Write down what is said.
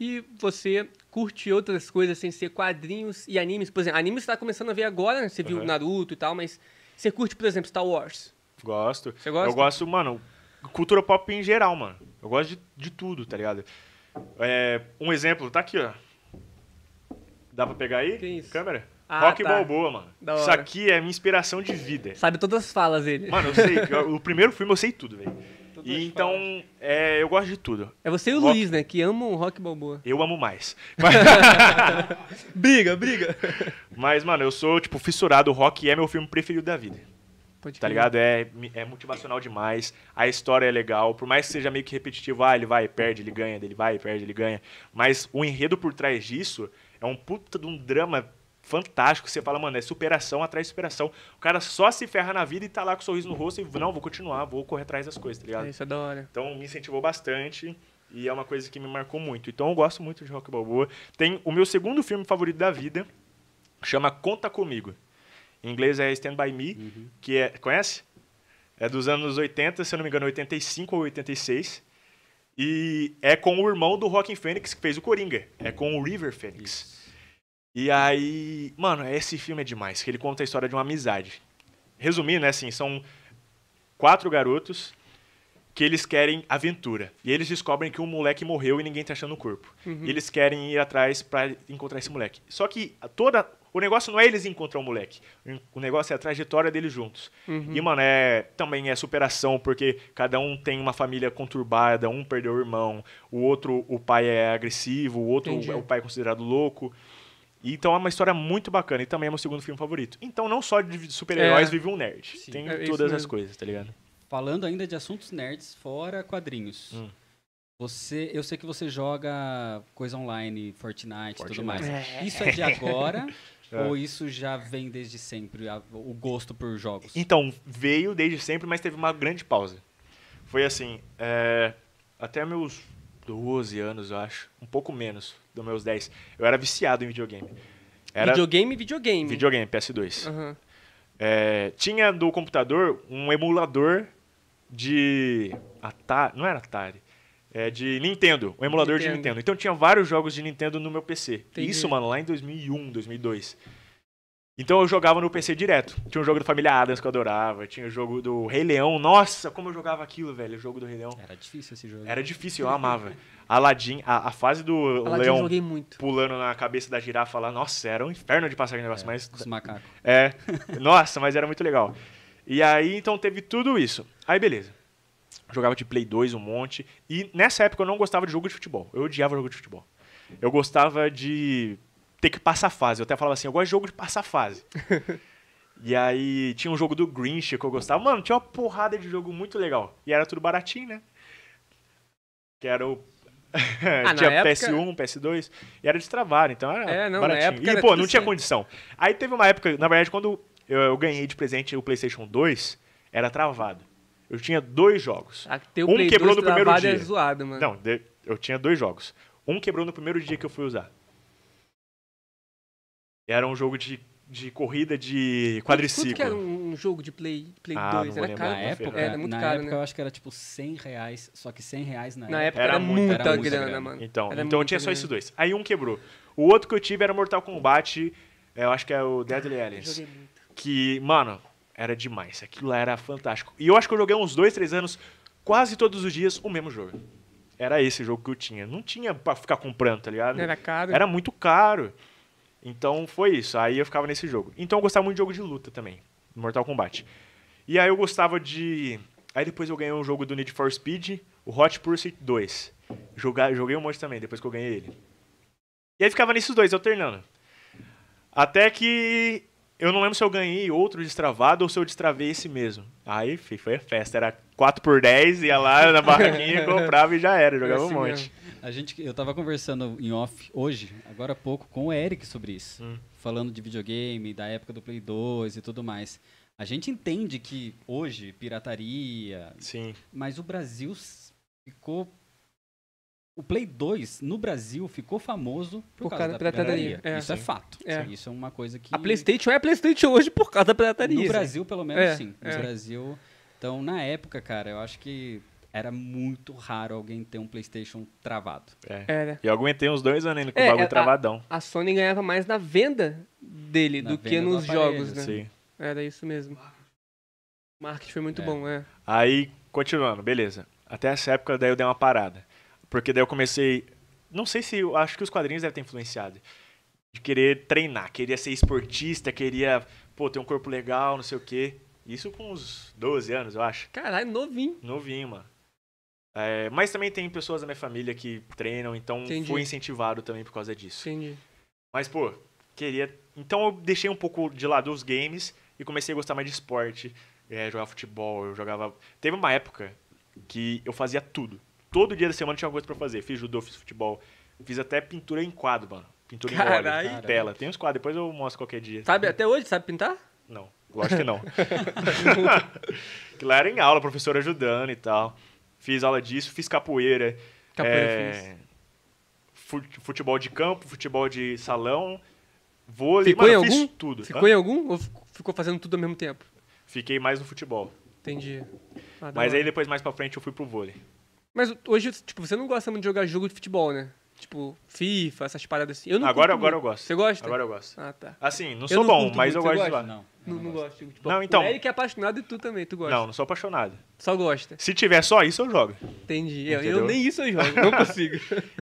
E você curte outras coisas sem ser quadrinhos e animes? Por exemplo, animes você tá começando a ver agora, né? Você viu uhum. Naruto e tal, mas você curte, por exemplo, Star Wars? Gosto. Você gosta? Eu gosto, mano, cultura pop em geral, mano. Eu gosto de, de tudo, tá ligado? É, um exemplo, tá aqui, ó. Dá pra pegar aí? Que isso? Câmera? Ah, Rock tá. Balboa, mano. Isso aqui é minha inspiração de vida. Sabe todas as falas dele. Mano, eu sei. o primeiro filme eu sei tudo, velho e então, é, eu gosto de tudo. É você e o rock... Luiz, né? Que amam rock balboa. Eu amo mais. Mas... briga, briga. Mas, mano, eu sou, tipo, fissurado. O rock é meu filme preferido da vida. Pode tá ligado? É, é motivacional demais. A história é legal. Por mais que seja meio que repetitivo, ah, ele vai, perde, ele ganha, ele vai, perde, ele ganha. Mas o enredo por trás disso é um puta de um drama fantástico. Você fala, mano, é superação atrás de superação. O cara só se ferra na vida e tá lá com um sorriso no rosto e não, vou continuar, vou correr atrás das coisas, tá ligado? É, isso é da hora. Então me incentivou bastante. E é uma coisa que me marcou muito. Então eu gosto muito de Rock Balboa. Tem o meu segundo filme favorito da vida, chama Conta Comigo. Em inglês é Stand By Me, uhum. que é. Conhece? É dos anos 80, se eu não me engano, 85 ou 86. E é com o irmão do Rockin' Fênix que fez o Coringa. É com o River Fênix. Isso. E aí, mano, esse filme é demais, que ele conta a história de uma amizade. Resumindo, né, assim, são quatro garotos que eles querem aventura. E eles descobrem que um moleque morreu e ninguém tá achando o corpo. Uhum. E eles querem ir atrás para encontrar esse moleque. Só que toda o negócio não é eles encontrar o moleque. O negócio é a trajetória deles juntos. Uhum. E, mano, é, também é superação, porque cada um tem uma família conturbada, um perdeu o irmão, o outro, o pai é agressivo, o outro, Entendi. É o pai é considerado louco. Então é uma história muito bacana e também é meu segundo filme favorito. Então não só de super-heróis é, vive um nerd. Sim, tem é todas as coisas, tá ligado? Falando ainda de assuntos nerds fora quadrinhos. Hum. Você, eu sei que você joga coisa online, Fortnite, Fortnite. tudo mais. É. Isso é de agora é. ou isso já vem desde sempre o gosto por jogos? Então veio desde sempre, mas teve uma grande pausa. Foi assim, é, até meus 12 anos, eu acho. Um pouco menos, dos meus 10. Eu era viciado em videogame. Era videogame, videogame. Videogame, PS2. Uhum. É, tinha do computador um emulador de. Atari. Não era Atari. É de Nintendo, um emulador Nintendo. de Nintendo. Então tinha vários jogos de Nintendo no meu PC. Entendi. Isso, mano, lá em 2001, 2002. Então eu jogava no PC direto. Tinha um jogo do Família Adams que eu adorava, tinha o jogo do Rei Leão. Nossa, como eu jogava aquilo, velho, o jogo do Rei Leão. Era difícil esse jogo. Era difícil, eu amava. Aladdin, a, a fase do Aladdin leão joguei muito. pulando na cabeça da girafa lá, nossa, era um inferno de passar aquele negócio, é, mas... Os macacos. É, nossa, mas era muito legal. E aí, então, teve tudo isso. Aí, beleza. Jogava de Play 2 um monte, e nessa época eu não gostava de jogo de futebol, eu odiava jogo de futebol. Eu gostava de ter que passar fase. Eu até falava assim, eu gosto de jogo de passar fase. e aí tinha um jogo do Grinch que eu gostava. Mano, tinha uma porrada de jogo muito legal. E era tudo baratinho, né? Que era o ah, tinha época... PS1, PS2, e era de travar, então era é, não, baratinho. e, pô, não tinha condição. Aí teve uma época, na verdade, quando eu, eu, ganhei de presente o PlayStation 2, era travado. Eu tinha dois jogos. Ah, um quebrou no primeiro é dia. É zoado, não, eu tinha dois jogos. Um quebrou no primeiro dia que eu fui usar. Era um jogo de, de corrida de quadriciclo. que era um jogo de Play, Play Ah, 2? Era caro. Na época, era muito na caro, época né? eu acho que era tipo 100 reais, só que 100 reais na, Na época era, muita, era grana, grana. mano. Então, então eu tinha só esses dois. Aí um quebrou. O outro que eu tive era Mortal Kombat, eu acho que é o Deadly Aliens. Alliance. Que, mano, era demais. Aquilo lá era fantástico. E eu acho que eu joguei uns dois, três anos, quase todos os dias, o mesmo jogo. Era esse jogo que eu tinha. Não tinha pra ficar comprando, tá ligado? Era caro. Era muito caro. Então foi isso. Aí eu ficava nesse jogo. Então eu gostava muito de jogo de luta também. Mortal Kombat. E aí eu gostava de. Aí depois eu ganhei um jogo do Need for Speed, o Hot Pursuit 2. Jogar, joguei um monte também, depois que eu ganhei ele. E aí ficava nesses dois, alternando. Até que eu não lembro se eu ganhei outro destravado ou se eu destravei esse mesmo. Aí foi a festa, era 4 por 10 ia lá na barraquinha, comprava e já era, jogava esse um monte. Mesmo. A gente, eu estava conversando em off hoje, agora há pouco, com o Eric sobre isso. Hum. Falando de videogame, da época do Play 2 e tudo mais. A gente entende que hoje, pirataria. Sim. Mas o Brasil ficou. O Play 2 no Brasil ficou famoso por, por causa, da pirataria. pirataria. É. Isso é sim. é fato. É. Isso é uma coisa que. A PlayStation é a PlayStation hoje por causa da pirataria. No Brasil, pelo menos, é. sim. No é. Brasil. Então, na época, cara, eu acho que era muito raro alguém ter um PlayStation travado. É. Era. E eu aguentei uns dois anos ainda com o é, bagulho a, travadão. A Sony ganhava mais na venda dele na do venda que nos do jogos, né? Sim. Era isso mesmo. O marketing foi muito é. bom, é. Aí, continuando, beleza. Até essa época daí eu dei uma parada. Porque daí eu comecei. Não sei se. Acho que os quadrinhos devem ter influenciado. De querer treinar, queria ser esportista, queria, pô, ter um corpo legal, não sei o quê. Isso com uns 12 anos, eu acho. Caralho, novinho. Novinho, mano. É, mas também tem pessoas da minha família que treinam, então Entendi. fui incentivado também por causa disso. Entendi. Mas, pô, queria. Então eu deixei um pouco de lado os games e comecei a gostar mais de esporte. É, jogar futebol, eu jogava. Teve uma época que eu fazia tudo. Todo dia da semana tinha alguma coisa pra fazer. Fiz judô, fiz futebol. Fiz até pintura em quadro, mano. Pintura Carai. em óleo, tela. Tem uns quadros, depois eu mostro qualquer dia. Sabe, até hoje, sabe pintar? Não, lógico que não. que lá era em aula, professor ajudando e tal fiz aula disso, fiz capoeira. Capoeira é, fiz. Futebol de campo, futebol de salão, vôlei. Ficou Mano, em algum? Fiz tudo. Ficou Hã? em algum ou ficou fazendo tudo ao mesmo tempo? Fiquei mais no futebol. Entendi. Ah, Mas aí depois, mais pra frente, eu fui pro vôlei. Mas hoje, tipo, você não gosta muito de jogar jogo de futebol, né? Tipo, FIFA, essas paradas assim. Eu não agora, agora eu gosto. Você gosta? Agora eu gosto. Ah, tá. Assim, não sou não bom, mas eu gosto gosta? de lá. Não. Não, não gosto. Tipo, não, então. O Eric é apaixonado e tu também, tu gosta. Não, não sou apaixonado. Só gosta. Se tiver só isso, eu jogo. Entendi. Eu, eu nem isso eu jogo, não consigo.